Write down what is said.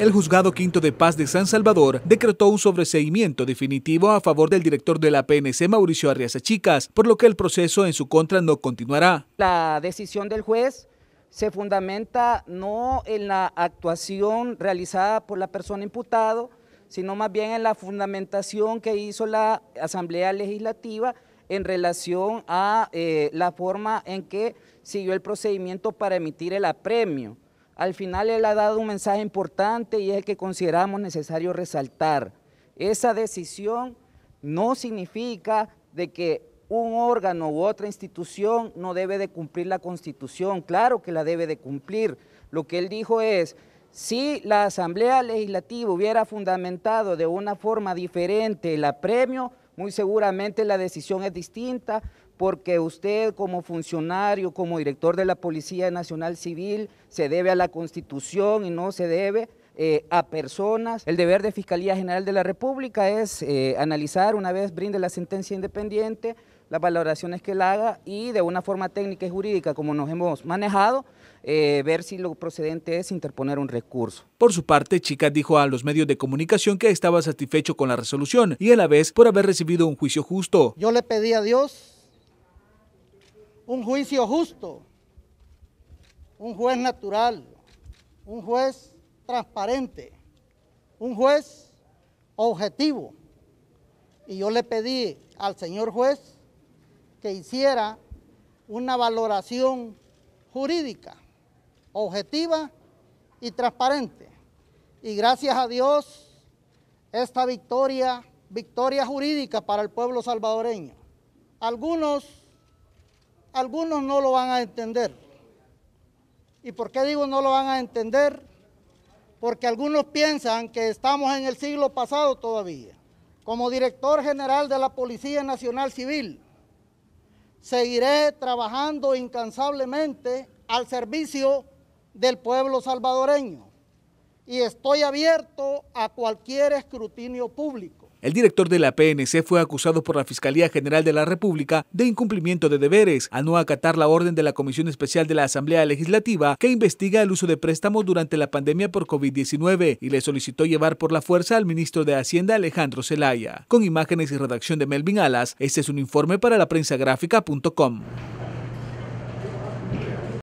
El juzgado quinto de paz de San Salvador decretó un sobreseimiento definitivo a favor del director de la PNC, Mauricio Arriaza Chicas, por lo que el proceso en su contra no continuará. La decisión del juez se fundamenta no en la actuación realizada por la persona imputada, sino más bien en la fundamentación que hizo la Asamblea Legislativa en relación a eh, la forma en que siguió el procedimiento para emitir el apremio. Al final él ha dado un mensaje importante y es el que consideramos necesario resaltar. Esa decisión no significa de que un órgano u otra institución no debe de cumplir la Constitución, claro que la debe de cumplir. Lo que él dijo es, si la Asamblea Legislativa hubiera fundamentado de una forma diferente el apremio, muy seguramente la decisión es distinta porque usted como funcionario, como director de la Policía Nacional Civil, se debe a la Constitución y no se debe eh, a personas. El deber de Fiscalía General de la República es eh, analizar una vez brinde la sentencia independiente las valoraciones que él haga y de una forma técnica y jurídica como nos hemos manejado, eh, ver si lo procedente es interponer un recurso. Por su parte, Chica dijo a los medios de comunicación que estaba satisfecho con la resolución y a la vez por haber recibido un juicio justo. Yo le pedí a Dios un juicio justo, un juez natural, un juez transparente, un juez objetivo. Y yo le pedí al señor juez que hiciera una valoración jurídica, objetiva y transparente. Y gracias a Dios, esta victoria, victoria jurídica para el pueblo salvadoreño. Algunos, algunos no lo van a entender. ¿Y por qué digo no lo van a entender? Porque algunos piensan que estamos en el siglo pasado todavía. Como director general de la Policía Nacional Civil, seguiré trabajando incansablemente al servicio del pueblo salvadoreño y estoy abierto a cualquier escrutinio público el director de la PNC fue acusado por la Fiscalía General de la República de incumplimiento de deberes al no acatar la orden de la Comisión Especial de la Asamblea Legislativa que investiga el uso de préstamos durante la pandemia por COVID-19 y le solicitó llevar por la fuerza al ministro de Hacienda Alejandro Zelaya. Con imágenes y redacción de Melvin Alas, este es un informe para la prensa